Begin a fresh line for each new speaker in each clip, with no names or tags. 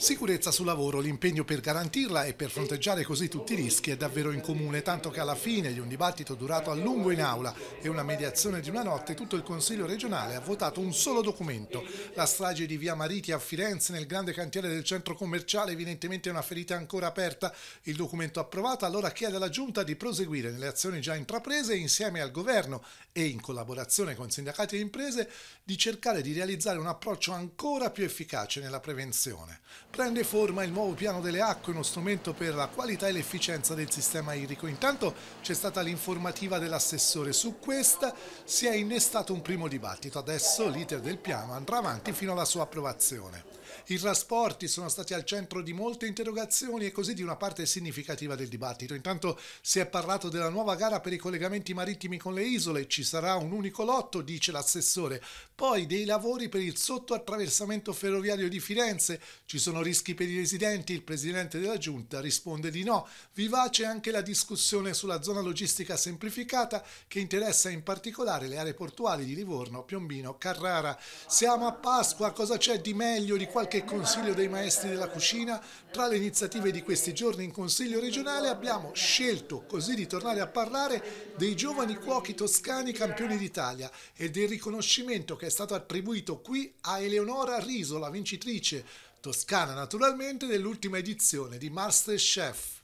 Sicurezza sul lavoro, l'impegno per garantirla e per fronteggiare così tutti i rischi è davvero in comune, tanto che alla fine di un dibattito durato a lungo in aula e una mediazione di una notte, tutto il Consiglio regionale ha votato un solo documento. La strage di Via Mariti a Firenze nel grande cantiere del centro commerciale, evidentemente una ferita ancora aperta. Il documento approvato allora chiede alla Giunta di proseguire nelle azioni già intraprese insieme al Governo e in collaborazione con sindacati e imprese di cercare di realizzare un approccio ancora più efficace nella prevenzione. Prende forma il nuovo piano delle acque, uno strumento per la qualità e l'efficienza del sistema idrico. Intanto c'è stata l'informativa dell'assessore, su questa si è innestato un primo dibattito, adesso l'iter del piano andrà avanti fino alla sua approvazione. I trasporti sono stati al centro di molte interrogazioni e così di una parte significativa del dibattito. Intanto si è parlato della nuova gara per i collegamenti marittimi con le isole, ci sarà un unico lotto, dice l'assessore. Poi dei lavori per il sottoattraversamento ferroviario di Firenze, ci sono rischi per i residenti, il presidente della giunta risponde di no. Vivace anche la discussione sulla zona logistica semplificata che interessa in particolare le aree portuali di Livorno, Piombino, Carrara. Siamo a Pasqua, cosa c'è di meglio di qua? qualche consiglio dei maestri della cucina. Tra le iniziative di questi giorni in Consiglio regionale abbiamo scelto così di tornare a parlare dei giovani cuochi toscani campioni d'Italia e del riconoscimento che è stato attribuito qui a Eleonora Riso, la vincitrice toscana naturalmente dell'ultima edizione di Masterchef.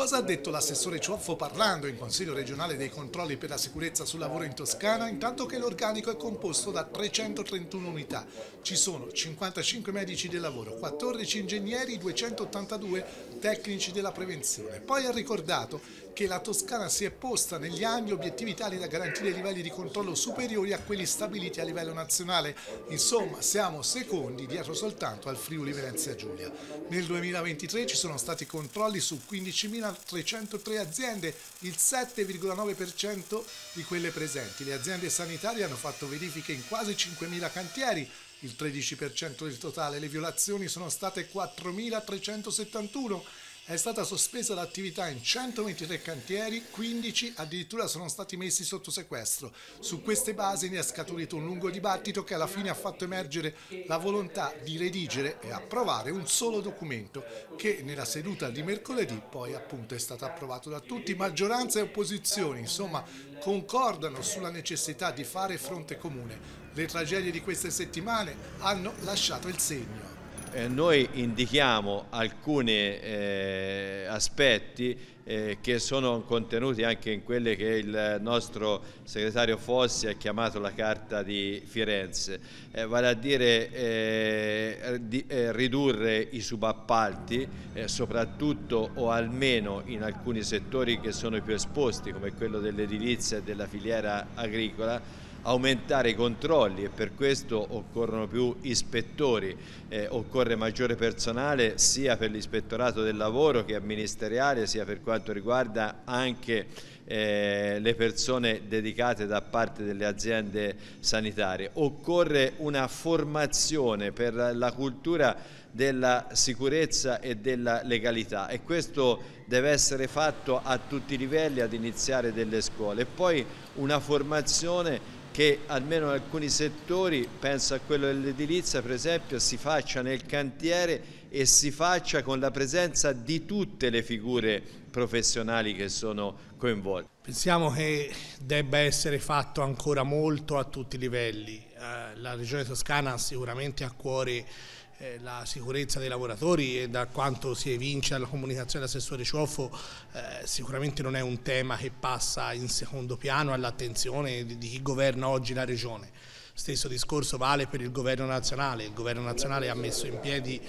Cosa ha detto l'assessore Cioffo parlando in Consiglio regionale dei controlli per la sicurezza sul lavoro in Toscana, intanto che l'organico è composto da 331 unità. Ci sono 55 medici del lavoro, 14 ingegneri, 282 tecnici della prevenzione. Poi ha ricordato che la Toscana si è posta negli anni obiettivi tali da garantire livelli di controllo superiori a quelli stabiliti a livello nazionale. Insomma, siamo secondi dietro soltanto al Friuli Venezia Giulia. Nel 2023 ci sono stati controlli su 15.303 aziende, il 7,9% di quelle presenti. Le aziende sanitarie hanno fatto verifiche in quasi 5.000 cantieri, il 13% del totale. Le violazioni sono state 4.371 è stata sospesa l'attività in 123 cantieri, 15 addirittura sono stati messi sotto sequestro. Su queste basi ne è scaturito un lungo dibattito che alla fine ha fatto emergere la volontà di redigere e approvare un solo documento che nella seduta di mercoledì poi appunto è stato approvato da tutti, maggioranza e opposizioni, insomma concordano sulla necessità di fare fronte comune. Le tragedie di queste settimane hanno lasciato il segno.
Eh, noi indichiamo alcuni eh, aspetti eh, che sono contenuti anche in quelle che il nostro segretario Fossi ha chiamato la Carta di Firenze, eh, vale a dire eh, di, ridurre i subappalti, soprattutto o almeno in alcuni settori che sono più esposti, come quello dell'edilizia e della filiera agricola, aumentare i controlli e per questo occorrono più ispettori, eh, occorre maggiore personale sia per l'ispettorato del lavoro che amministeriale sia per quanto riguarda anche eh, le persone dedicate da parte delle aziende sanitarie. Occorre una formazione per la cultura della sicurezza e della legalità e questo deve essere fatto a tutti i livelli ad iniziare delle scuole e poi una formazione che almeno in alcuni settori, penso a quello dell'edilizia per esempio, si faccia nel cantiere e si faccia con la presenza di tutte le figure professionali che sono coinvolte.
Pensiamo che debba essere fatto ancora molto a tutti i livelli. Eh, la Regione Toscana sicuramente ha a cuore eh, la sicurezza dei lavoratori e da quanto si evince dalla comunicazione dell'assessore Cioffo eh, sicuramente non è un tema che passa in secondo piano all'attenzione di, di chi governa oggi la regione. Stesso discorso vale per il governo nazionale, il governo nazionale ha messo in piedi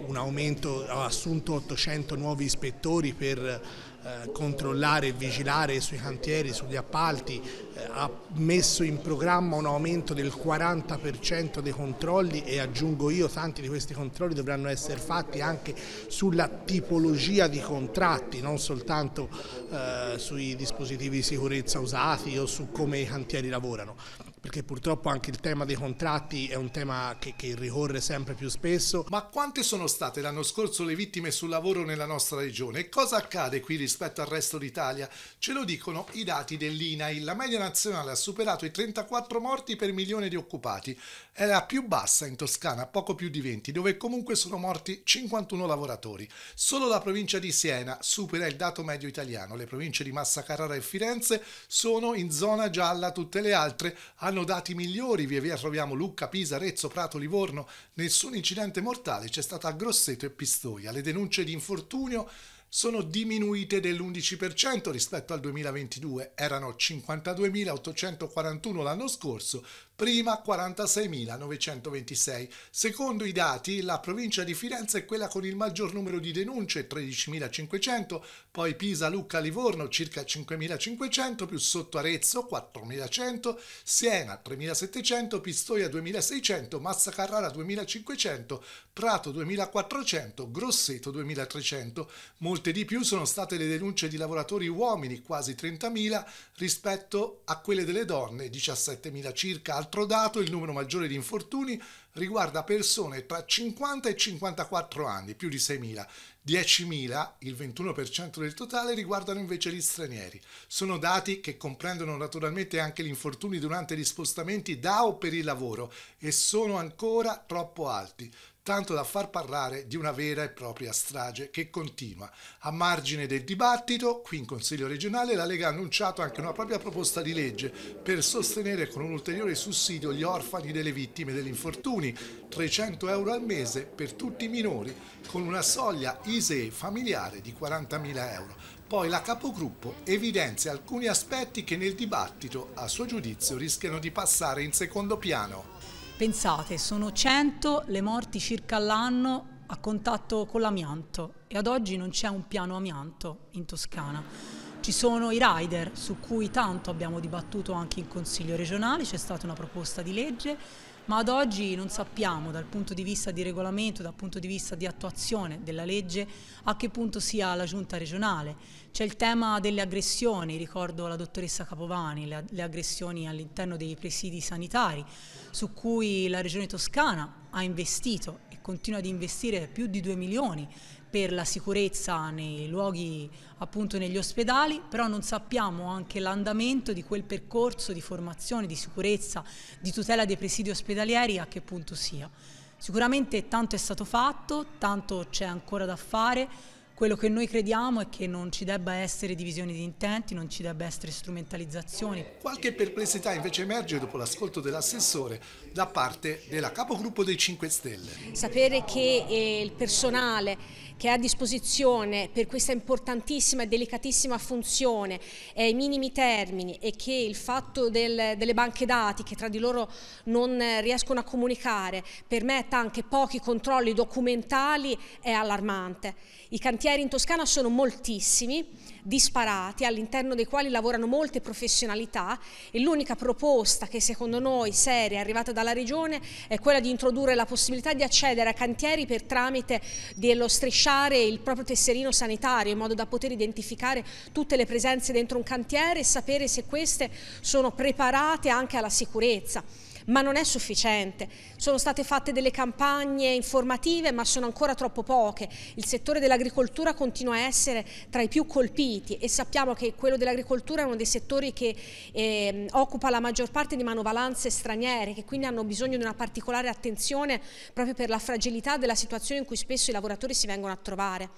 un aumento, ha assunto 800 nuovi ispettori per eh, controllare e vigilare sui cantieri, sugli appalti, eh, ha messo in programma un aumento del 40% dei controlli e aggiungo io tanti di questi controlli dovranno essere fatti anche sulla tipologia di contratti, non soltanto eh, sui dispositivi di sicurezza usati o su come i cantieri lavorano perché purtroppo anche il tema dei contratti è un tema che, che ricorre sempre più spesso. Ma quante sono state l'anno scorso le vittime sul lavoro
nella nostra regione cosa accade qui rispetto al resto d'Italia? Ce lo dicono i dati dell'INAI. La media nazionale ha superato i 34 morti per milione di occupati. È la più bassa in Toscana, poco più di 20, dove comunque sono morti 51 lavoratori. Solo la provincia di Siena supera il dato medio italiano. Le province di Massa Carrara e Firenze sono in zona gialla, tutte le altre hanno hanno dati migliori, via via troviamo Lucca, Pisa, Rezzo, Prato, Livorno, nessun incidente mortale c'è stato a Grosseto e Pistoia, le denunce di infortunio sono diminuite dell'11% rispetto al 2022, erano 52.841 l'anno scorso prima 46.926. Secondo i dati, la provincia di Firenze è quella con il maggior numero di denunce, 13.500, poi Pisa, Lucca, Livorno, circa 5.500, più sotto Arezzo, 4.100, Siena, 3.700, Pistoia, 2.600, Massa Carrara, 2.500, Prato, 2.400, Grosseto, 2.300. Molte di più sono state le denunce di lavoratori uomini, quasi 30.000, rispetto a quelle delle donne, 17.000 circa Altro dato, il numero maggiore di infortuni riguarda persone tra 50 e 54 anni, più di 6.000. 10.000, il 21% del totale, riguardano invece gli stranieri. Sono dati che comprendono naturalmente anche gli infortuni durante gli spostamenti da o per il lavoro e sono ancora troppo alti tanto da far parlare di una vera e propria strage che continua. A margine del dibattito, qui in Consiglio regionale, la Lega ha annunciato anche una propria proposta di legge per sostenere con un ulteriore sussidio gli orfani delle vittime degli infortuni, 300 euro al mese per tutti i minori, con una soglia ISEE familiare di 40.000 euro. Poi la capogruppo evidenzia alcuni aspetti che nel dibattito, a suo giudizio, rischiano di passare in secondo piano.
Pensate, sono 100 le morti circa all'anno a contatto con l'amianto e ad oggi non c'è un piano amianto in Toscana. Ci sono i rider su cui tanto abbiamo dibattuto anche in Consiglio regionale, c'è stata una proposta di legge, ma ad oggi non sappiamo dal punto di vista di regolamento, dal punto di vista di attuazione della legge, a che punto sia la giunta regionale. C'è il tema delle aggressioni, ricordo la dottoressa Capovani, le, le aggressioni all'interno dei presidi sanitari, su cui la regione toscana ha investito e continua ad investire più di 2 milioni per la sicurezza nei luoghi, appunto negli ospedali, però non sappiamo anche l'andamento di quel percorso di formazione, di sicurezza, di tutela dei presidi ospedalieri a che punto sia. Sicuramente tanto è stato fatto, tanto c'è ancora da fare, quello che noi crediamo è che non ci debba essere divisione di intenti, non ci debba essere strumentalizzazione.
Qualche perplessità invece emerge dopo l'ascolto dell'assessore da parte della capogruppo dei 5 Stelle.
Sapere che eh, il personale che è a disposizione per questa importantissima e delicatissima funzione è ai minimi termini e che il fatto del, delle banche dati che tra di loro non riescono a comunicare permetta anche pochi controlli documentali è allarmante. I cantieri in Toscana sono moltissimi disparati all'interno dei quali lavorano molte professionalità e l'unica proposta che secondo noi seria è arrivata dalla Regione è quella di introdurre la possibilità di accedere a cantieri per tramite dello strisciare il proprio tesserino sanitario in modo da poter identificare tutte le presenze dentro un cantiere e sapere se queste sono preparate anche alla sicurezza ma non è sufficiente. Sono state fatte delle campagne informative, ma sono ancora troppo poche. Il settore dell'agricoltura continua a essere tra i più colpiti e sappiamo che quello dell'agricoltura è uno dei settori che eh, occupa la maggior parte di manovalanze straniere, che quindi hanno bisogno di una particolare attenzione proprio per la fragilità della situazione in cui spesso i lavoratori si vengono a trovare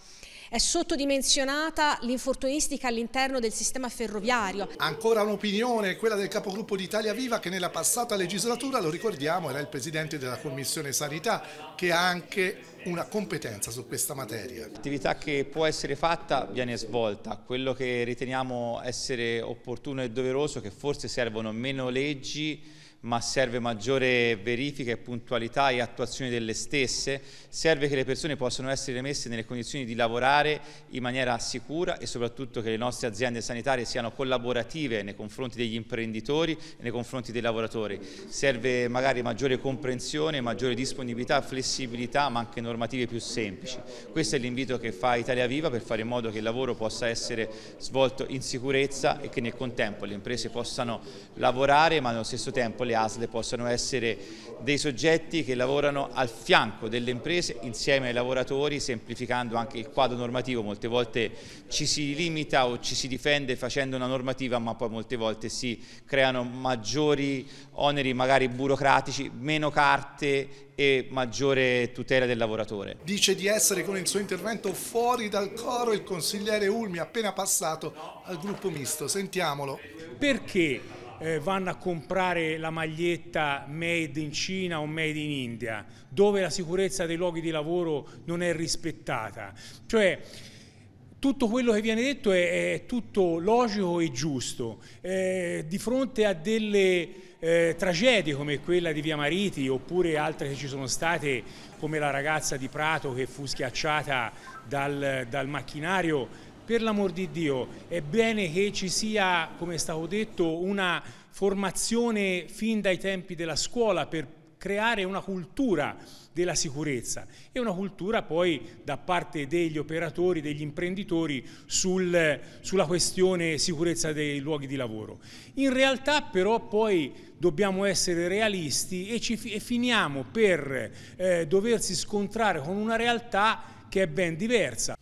è sottodimensionata l'infortunistica all'interno del sistema ferroviario.
Ancora un'opinione, quella del capogruppo di Italia Viva che nella passata legislatura, lo ricordiamo, era il presidente della Commissione Sanità che ha anche una competenza su questa materia. L'attività
che può essere fatta viene svolta, quello che riteniamo essere opportuno e doveroso, che forse servono meno leggi ma serve maggiore verifica e puntualità e attuazione delle stesse, serve che le persone possano essere messe nelle condizioni di lavorare in maniera sicura e soprattutto che le nostre aziende sanitarie siano collaborative nei confronti degli imprenditori e nei confronti dei lavoratori. Serve magari maggiore comprensione, maggiore disponibilità, flessibilità, ma anche normative più semplici. Questo è l'invito che fa Italia Viva per fare in modo che il lavoro possa essere svolto in sicurezza e che nel contempo le imprese possano lavorare ma allo stesso tempo le ASL possano essere dei soggetti che lavorano al fianco delle imprese insieme ai lavoratori, semplificando anche il quadro normativo. Molte volte ci si limita o ci si difende facendo una normativa, ma poi molte volte si creano maggiori oneri magari burocratici, meno carte e maggiore tutela del lavoratore.
Dice di essere con il suo intervento fuori dal coro il consigliere Ulmi appena passato al gruppo misto. Sentiamolo. Perché
eh, vanno a comprare la maglietta made in Cina o made in India, dove la sicurezza dei luoghi di lavoro non è rispettata. Cioè, tutto quello che viene detto è, è tutto logico e giusto. Eh, di fronte a delle eh, tragedie come quella di Via Mariti oppure altre che ci sono state come la ragazza di Prato che fu schiacciata dal, dal macchinario, per l'amor di Dio è bene che ci sia, come è stato detto, una formazione fin dai tempi della scuola per creare una cultura della sicurezza e una cultura poi da parte degli operatori, degli imprenditori sul, sulla questione sicurezza dei luoghi di lavoro. In realtà però poi dobbiamo essere realisti e, ci, e finiamo per eh, doversi scontrare con una realtà che è ben diversa.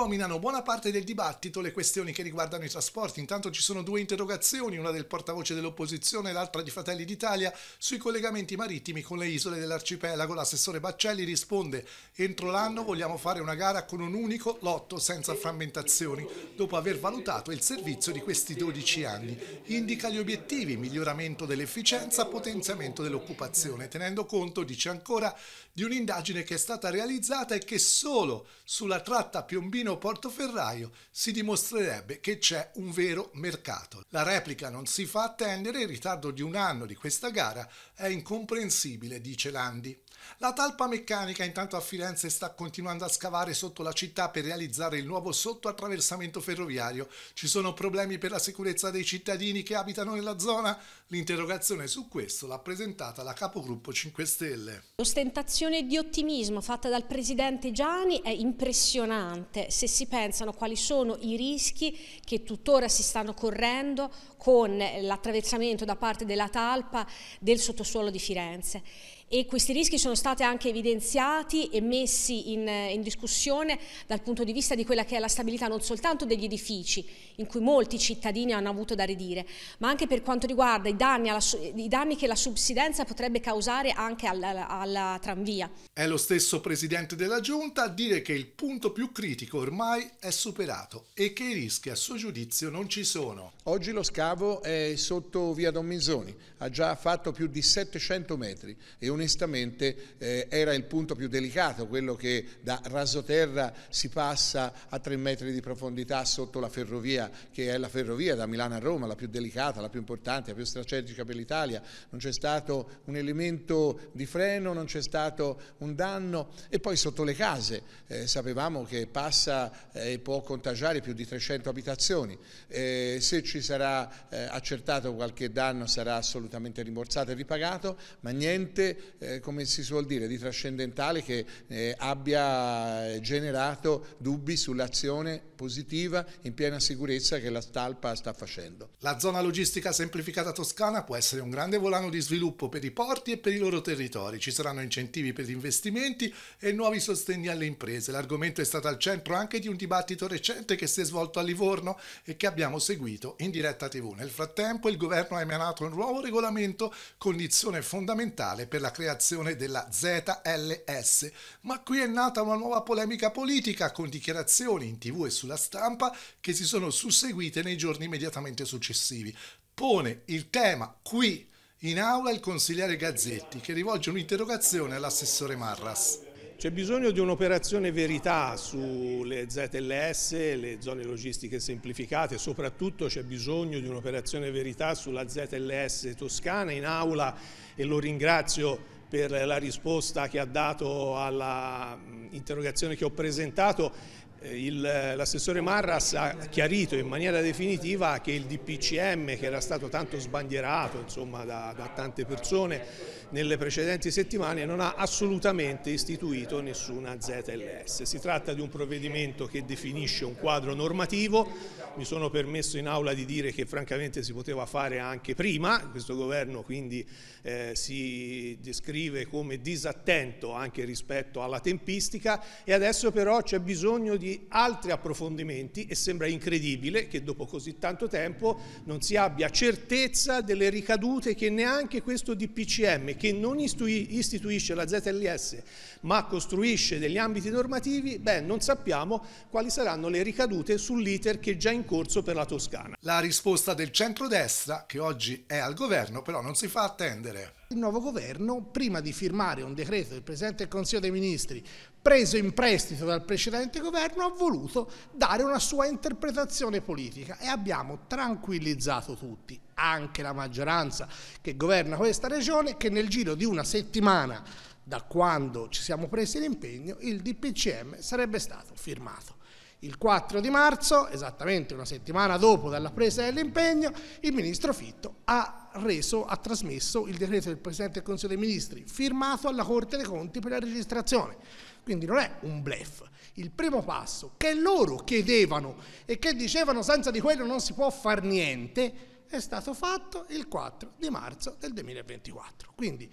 dominano buona parte del dibattito le questioni che riguardano i trasporti. Intanto ci sono due interrogazioni, una del portavoce dell'opposizione e l'altra di Fratelli d'Italia, sui collegamenti marittimi con le isole dell'arcipelago. L'assessore Baccelli risponde: Entro l'anno vogliamo fare una gara con un unico lotto senza frammentazioni, dopo aver valutato il servizio di questi 12 anni. Indica gli obiettivi: miglioramento dell'efficienza, potenziamento dell'occupazione, tenendo conto, dice ancora, di un'indagine che è stata realizzata e che solo sulla tratta Piombino Pino Portoferraio si dimostrerebbe che c'è un vero mercato. La replica non si fa attendere, il ritardo di un anno di questa gara è incomprensibile, dice Landi. La talpa meccanica intanto a Firenze sta continuando a scavare sotto la città per realizzare il nuovo sottoattraversamento ferroviario. Ci sono problemi per la sicurezza dei cittadini che abitano nella zona? L'interrogazione su questo l'ha presentata la capogruppo 5 Stelle.
L'ostentazione di ottimismo fatta dal presidente Gianni è impressionante se si pensano quali sono i rischi che tuttora si stanno correndo con l'attraversamento da parte della talpa del sottosuolo di Firenze e questi rischi sono stati anche evidenziati e messi in, eh, in, discussione dal punto di vista di quella che è la stabilità non soltanto degli edifici, in cui molti cittadini hanno avuto da ridire, ma anche per quanto riguarda i danni, alla, i danni che la subsidenza potrebbe causare anche alla, alla tranvia.
È lo stesso Presidente della Giunta a dire che il punto più critico ormai è superato e che i
rischi a suo giudizio non ci sono. Oggi lo scavo è sotto via Don Minzoni, ha già fatto più di 700 metri e onestamente eh, era il punto più delicato, quello che da rasoterra si passa a tre metri di profondità sotto la ferrovia, che è la ferrovia da Milano a Roma, la più delicata, la più importante, la più strategica per l'Italia. Non c'è stato un elemento di freno, non c'è stato un danno. E poi sotto le case eh, sapevamo che passa eh, e eh, può contagiare più di 300 abitazioni. Eh, se ci sarà eh, accertato qualche danno sarà assolutamente rimborsato e ripagato, ma niente eh, come si suol dire, di trascendentale che eh, abbia eh, generato dubbi sull'azione positiva in piena sicurezza che la Stalpa sta facendo.
La zona logistica semplificata toscana può essere un grande volano di sviluppo per i porti e per i loro territori. Ci saranno incentivi per gli investimenti e nuovi sostegni alle imprese. L'argomento è stato al centro anche di un dibattito recente che si è svolto a Livorno e che abbiamo seguito in diretta TV. Nel frattempo il governo ha emanato un nuovo regolamento, condizione fondamentale per la creazione della ZLS, ma qui è nata una nuova polemica politica con dichiarazioni in tv e sulla stampa che si sono susseguite nei giorni immediatamente successivi. Pone il tema qui in aula il consigliere Gazzetti che rivolge un'interrogazione all'assessore Marras. C'è
bisogno di un'operazione verità sulle ZLS, le zone logistiche semplificate, soprattutto c'è bisogno di un'operazione verità sulla ZLS toscana in aula e lo ringrazio per la risposta che ha dato all'interrogazione mm, che ho presentato eh, eh, l'assessore Marras ha chiarito in maniera definitiva che il DPCM che era stato tanto sbandierato insomma, da, da, tante persone nelle precedenti settimane non ha assolutamente istituito nessuna ZLS. Si tratta di un provvedimento che definisce un quadro normativo, mi sono permesso in aula di dire che francamente si poteva fare anche prima, questo governo quindi eh, si descrive come disattento anche rispetto alla tempistica e adesso però c'è bisogno di altri approfondimenti e sembra incredibile che dopo così tanto tempo non si abbia certezza delle ricadute che neanche questo DPCM, che non istituisce la ZLS ma costruisce degli ambiti normativi, beh, non sappiamo quali saranno le ricadute sull'iter che è già in corso per la Toscana. La risposta del centrodestra,
che oggi è al governo, però non si
fa attendere. Il nuovo governo, prima di firmare un decreto del Presidente del Consiglio dei Ministri preso in prestito dal precedente governo, ha voluto dare una sua interpretazione politica e abbiamo tranquillizzato tutti, anche la maggioranza che governa questa regione, che nel giro di una settimana da quando ci siamo presi l'impegno il DPCM sarebbe stato firmato. Il 4 di marzo, esattamente una settimana dopo dalla presa dell'impegno, il ministro Fitto ha, reso, ha trasmesso il decreto del Presidente del Consiglio dei Ministri firmato alla Corte dei Conti per la registrazione. Quindi non è un blef. Il primo passo che loro chiedevano e che dicevano senza di quello non si può fare niente è stato fatto il 4 di marzo del 2024. Quindi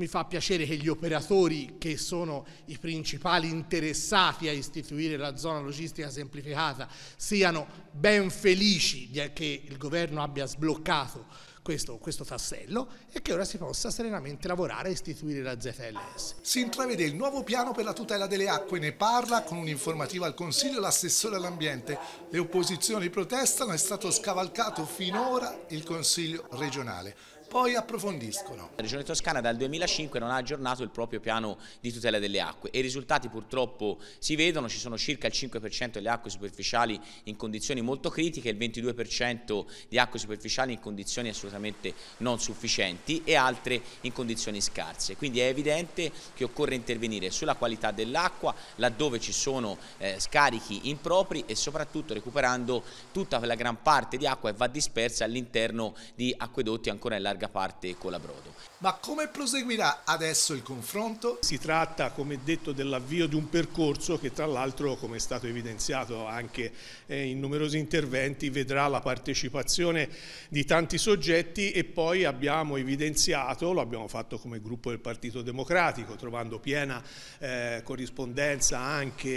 mi fa piacere che gli operatori che sono i principali interessati a istituire la zona logistica semplificata siano ben felici che il governo abbia sbloccato questo, questo, tassello e che ora si possa serenamente lavorare a istituire la ZLS. Si intravede il nuovo piano per la
tutela delle acque, ne parla con un'informativa al Consiglio l'assessore all'ambiente. Le opposizioni protestano, è stato scavalcato finora il Consiglio regionale poi
approfondiscono. La Regione Toscana dal 2005 non ha aggiornato il proprio piano di tutela delle acque e i risultati purtroppo si vedono, ci sono circa il 5% delle acque superficiali in condizioni molto critiche, il 22% di acque superficiali in condizioni assolutamente non sufficienti e altre in condizioni scarse. Quindi è evidente che occorre intervenire sulla qualità dell'acqua laddove ci sono eh, scarichi impropri e soprattutto recuperando tutta la gran parte di acqua che va dispersa all'interno di acquedotti ancora in larga larga parte Brodo.
Ma come proseguirà adesso il confronto? Si tratta, come detto, dell'avvio di un percorso che tra l'altro, come è stato evidenziato anche eh, in numerosi interventi, vedrà la partecipazione di tanti soggetti e poi abbiamo evidenziato, lo abbiamo fatto come gruppo del Partito Democratico, trovando piena eh, corrispondenza anche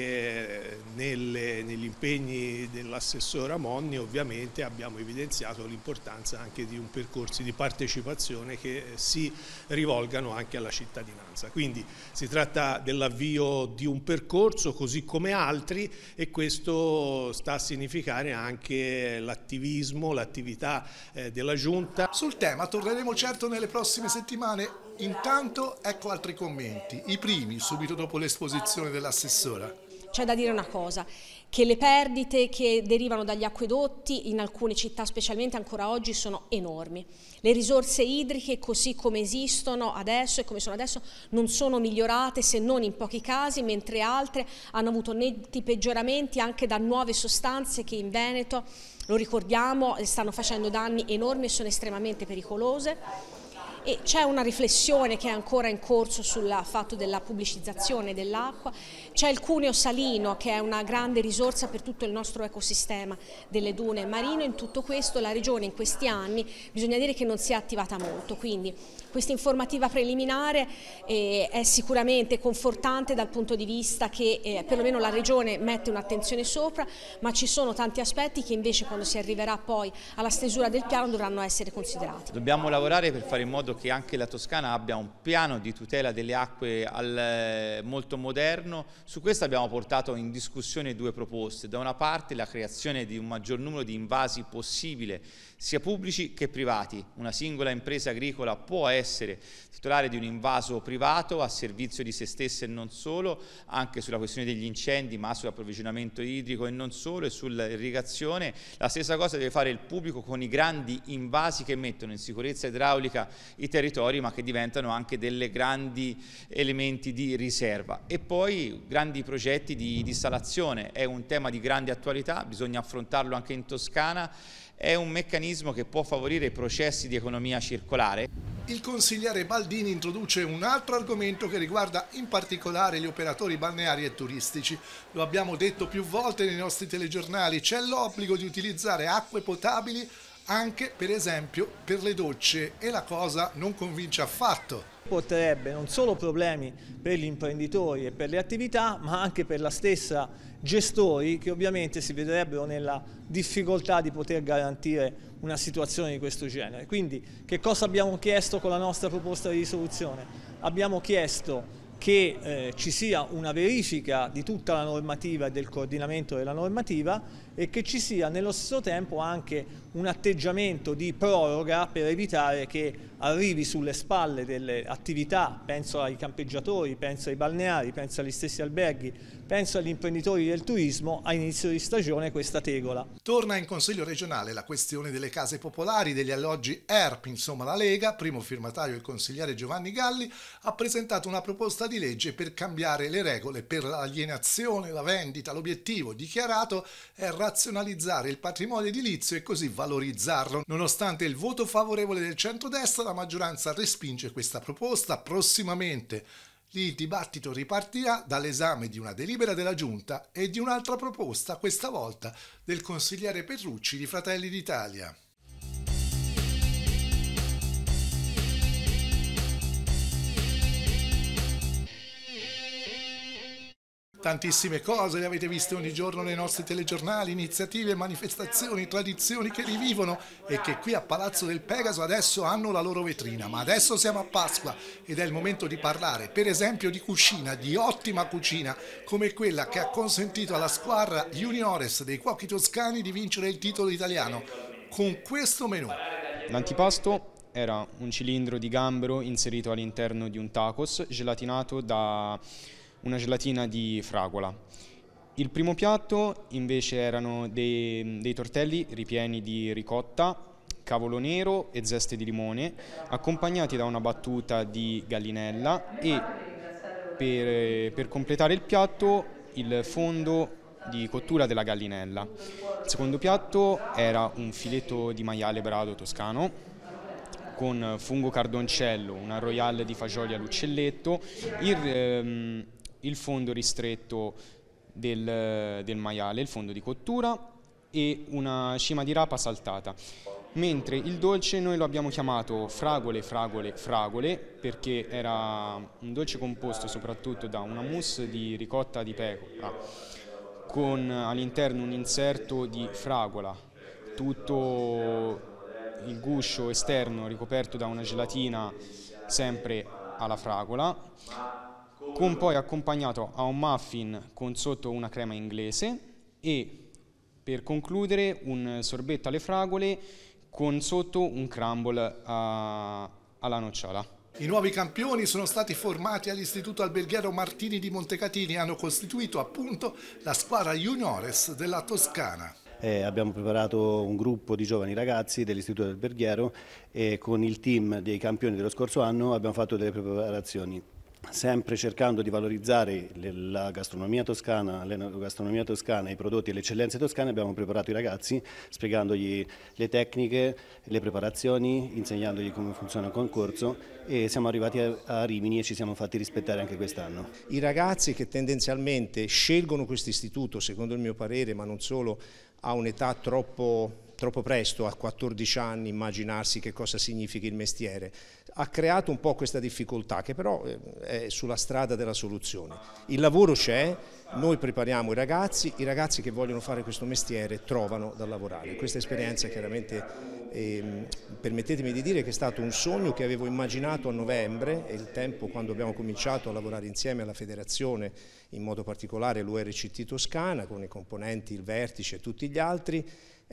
eh, nelle, negli impegni dell'assessora Monni, ovviamente abbiamo evidenziato l'importanza anche di un percorso di partecipazione partecipazione che eh, si rivolgano anche alla cittadinanza. Quindi si tratta dell'avvio di un percorso così come altri e questo sta a significare anche l'attivismo, l'attività eh, della Giunta. Sul tema torneremo certo nelle
prossime settimane. Intanto ecco altri commenti, i primi subito dopo l'esposizione dell'assessora.
C'è da dire una cosa, che le perdite che derivano dagli acquedotti in alcune città specialmente ancora oggi sono enormi. Le risorse idriche così come esistono adesso e come sono adesso non sono migliorate se non in pochi casi, mentre altre hanno avuto netti peggioramenti anche da nuove sostanze che in Veneto, lo ricordiamo, stanno facendo danni enormi e sono estremamente pericolose e c'è una riflessione che è ancora in corso sul fatto della pubblicizzazione dell'acqua, c'è il cuneo salino che è una grande risorsa per tutto il nostro ecosistema delle dune marine. In tutto questo la Regione in questi anni bisogna dire che non si è attivata molto, quindi questa informativa preliminare eh, è sicuramente confortante dal punto di vista che eh, perlomeno la Regione mette un'attenzione sopra, ma ci sono tanti aspetti che invece quando si arriverà poi alla stesura del piano dovranno essere considerati.
Dobbiamo lavorare per fare in modo che anche la Toscana abbia un piano di tutela delle acque al, eh, molto moderno su questo abbiamo portato in discussione due proposte. Da una parte la creazione di un maggior numero di invasi possibile sia pubblici che privati. Una singola impresa agricola può essere titolare di un invaso privato a servizio di se stessa e non solo, anche sulla questione degli incendi, ma sull'approvvigionamento idrico e non solo, e sull'irrigazione. La stessa cosa deve fare il pubblico con i grandi invasi che mettono in sicurezza idraulica i territori, ma che diventano anche delle grandi elementi di riserva. E poi grandi progetti di installazione, è un tema di grande attualità, bisogna affrontarlo anche in Toscana è un meccanismo che può favorire i processi di economia circolare.
Il consigliere Baldini introduce un altro argomento che riguarda in particolare gli operatori balneari e turistici. Lo abbiamo detto più volte nei nostri telegiornali, c'è l'obbligo di utilizzare acque potabili anche per esempio per le docce e la cosa non
convince affatto. Porterebbe non solo problemi per gli imprenditori e per le attività ma anche per la stessa gestori che ovviamente si vedrebbero nella difficoltà di poter garantire una situazione di questo genere. Quindi che cosa abbiamo chiesto con la nostra proposta di risoluzione? Abbiamo chiesto che eh, ci sia una verifica di tutta la normativa e del coordinamento della normativa e che ci sia nello stesso tempo anche un atteggiamento di proroga per evitare che arrivi sulle spalle delle attività, penso ai campeggiatori, penso ai balneari, penso agli stessi alberghi, penso agli imprenditori del turismo, a inizio di stagione questa tegola. Torna
in Consiglio regionale la questione delle case popolari, degli alloggi ERP, insomma la Lega, primo firmatario il consigliere Giovanni Galli, ha presentato una proposta di legge per cambiare le regole per l'alienazione, la vendita, l'obiettivo dichiarato è razionalizzare il patrimonio edilizio e così valorizzarlo. Nonostante il voto favorevole del centrodestra, la maggioranza respinge questa proposta prossimamente. Lì il dibattito ripartirà dall'esame di una delibera della Giunta e di un'altra proposta, questa volta del consigliere Petrucci di Fratelli d'Italia. Tantissime cose le avete viste ogni giorno nei nostri telegiornali, iniziative, manifestazioni, tradizioni che rivivono e che qui a Palazzo del Pegaso adesso hanno la loro vetrina. Ma adesso siamo a Pasqua ed è il momento di parlare per esempio di cucina, di ottima cucina come quella che ha consentito alla squadra juniores dei cuochi toscani di vincere il
titolo italiano con questo menù. L'antipasto era un cilindro di gambero inserito all'interno di un tacos gelatinato da una gelatina di fragola. Il primo piatto invece erano dei, dei tortelli ripieni di ricotta, cavolo nero e zeste di limone, accompagnati da una battuta di gallinella e per, per completare il piatto il fondo di cottura della gallinella. Il secondo piatto era un filetto di maiale brado toscano con fungo cardoncello, una royale di fagioli all'uccelletto, il, ehm, il fondo ristretto del, del maiale, il fondo di cottura e una cima di rapa saltata. Mentre il dolce noi lo abbiamo chiamato fragole, fragole, fragole perché era un dolce composto soprattutto da una mousse di ricotta di pecora con all'interno un inserto di fragola, tutto il guscio esterno ricoperto da una gelatina sempre alla fragola con poi accompagnato a un muffin con sotto una crema inglese e per concludere un sorbetto alle fragole con sotto un crumble a, alla nocciola.
I nuovi campioni sono stati formati all'Istituto Alberghiero Martini di Montecatini e hanno costituito appunto la squadra juniores della Toscana.
Eh, abbiamo
preparato un gruppo di giovani ragazzi dell'Istituto Alberghiero e con il team dei campioni dello scorso anno abbiamo fatto delle preparazioni sempre cercando di valorizzare la gastronomia toscana, l'enogastronomia toscana, i prodotti e le eccellenze toscane, abbiamo preparato i ragazzi spiegandogli le tecniche, le preparazioni, insegnandogli come funziona il concorso
e siamo arrivati a Rimini e ci siamo fatti rispettare anche quest'anno. I ragazzi che tendenzialmente scelgono questo istituto, secondo il mio parere, ma non solo, a un'età troppo troppo presto a 14 anni immaginarsi che cosa significhi il mestiere, ha creato un po' questa difficoltà che però eh, è sulla strada della soluzione. Il lavoro c'è, noi prepariamo i ragazzi, i ragazzi che vogliono fare questo mestiere trovano da lavorare. Questa esperienza chiaramente, eh, permettetemi di dire che è stato un sogno che avevo immaginato a novembre e il tempo quando abbiamo cominciato a lavorare insieme alla federazione, in modo particolare l'URCT Toscana con i componenti, il vertice e tutti gli altri,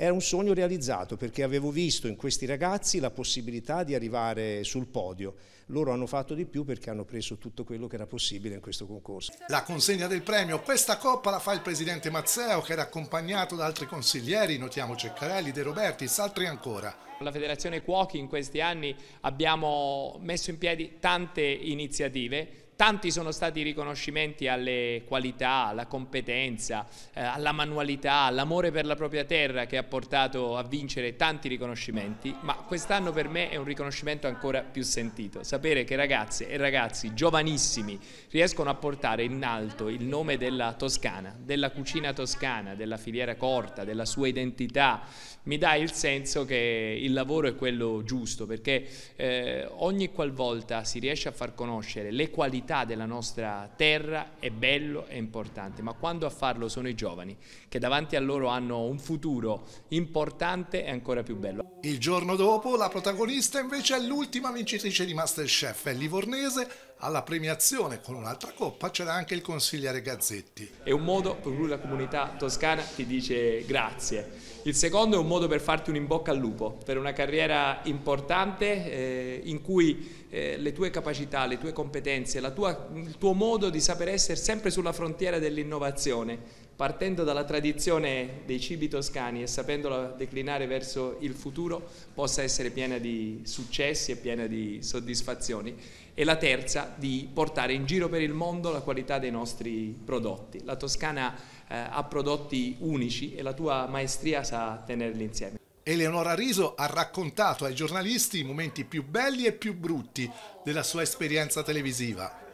era un sogno realizzato perché avevo visto in questi ragazzi la possibilità di arrivare sul podio. Loro hanno fatto di più perché hanno preso tutto quello che era possibile in questo concorso. La consegna
del premio, questa coppa la fa il presidente Mazzeo che era accompagnato da altri consiglieri, notiamo Ceccarelli, De Roberti, altri ancora.
La Federazione Cuochi in questi anni abbiamo messo in piedi tante iniziative Tanti sono stati i riconoscimenti alle qualità, alla competenza, eh, alla manualità, all'amore per la propria terra che ha portato a vincere tanti riconoscimenti, ma quest'anno per me è un riconoscimento ancora più sentito. Sapere che ragazze e ragazzi giovanissimi riescono a portare in alto il nome della Toscana, della cucina toscana, della filiera corta, della sua identità, mi dà il senso che il lavoro è quello giusto, perché eh, ogni qualvolta si riesce a far conoscere le qualità qualità della nostra terra è bello e importante, ma quando a farlo sono i giovani, che davanti a loro hanno un futuro
importante e ancora più bello. Il giorno dopo la protagonista invece è l'ultima vincitrice di Masterchef, è livornese alla premiazione con un'altra coppa c'era anche il consigliere Gazzetti. È un modo per cui la comunità toscana ti dice grazie. Il secondo
è un modo per farti un in bocca al lupo, per una carriera importante eh, in cui eh, le tue capacità, le tue competenze, tua, il tuo modo di saper essere sempre sulla frontiera dell'innovazione partendo dalla tradizione dei cibi toscani e sapendola declinare verso il futuro, possa essere piena di successi e piena di soddisfazioni e la terza di portare in giro per il mondo la qualità dei nostri prodotti. La Toscana eh, ha prodotti unici e la tua maestria sa tenerli
insieme. Eleonora Riso ha raccontato ai giornalisti i momenti più belli e più brutti della sua esperienza televisiva.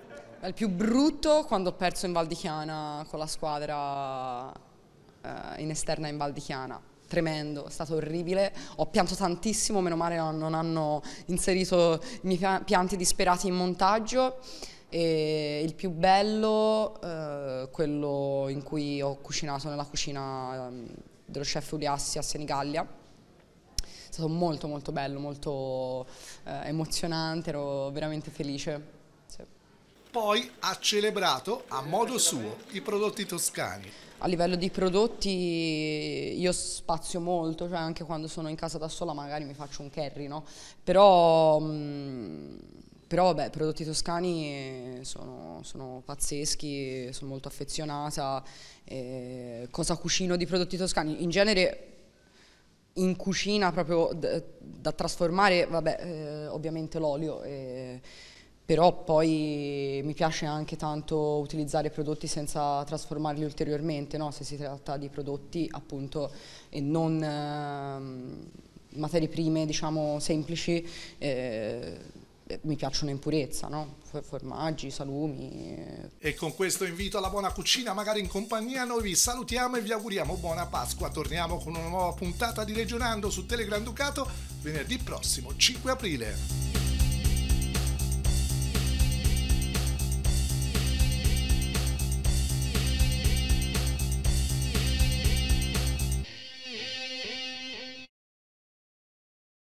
Il più brutto quando ho perso in Val di Chiana con la squadra eh, in esterna in Val di Chiana tremendo, è stato orribile, ho pianto tantissimo, meno male non hanno inserito i miei pianti disperati in montaggio. E il più bello, eh, quello in cui ho cucinato nella cucina ehm, dello chef Uliassi a Senigallia, è stato molto molto bello, molto eh, emozionante, ero veramente felice. Sì.
Poi ha celebrato a modo suo i prodotti toscani
a livello di prodotti io spazio molto, cioè anche quando sono in casa da sola magari mi faccio un curry, no? Però... Mh, mm, però beh, prodotti toscani eh, sono, sono, pazzeschi, sono molto affezionata. Eh, cosa cucino di prodotti toscani? In genere in cucina proprio da, da trasformare, vabbè, eh, ovviamente l'olio, eh, però poi mi piace anche tanto utilizzare prodotti senza trasformarli ulteriormente, no? se si tratta di prodotti appunto e non eh, materie prime diciamo semplici, eh, mi piacciono in purezza, no? formaggi, salumi.
Eh. E con questo invito alla buona cucina, magari in compagnia, noi vi salutiamo e vi auguriamo buona Pasqua. Torniamo con una nuova puntata di Regionando su Telegranducato venerdì prossimo 5 aprile.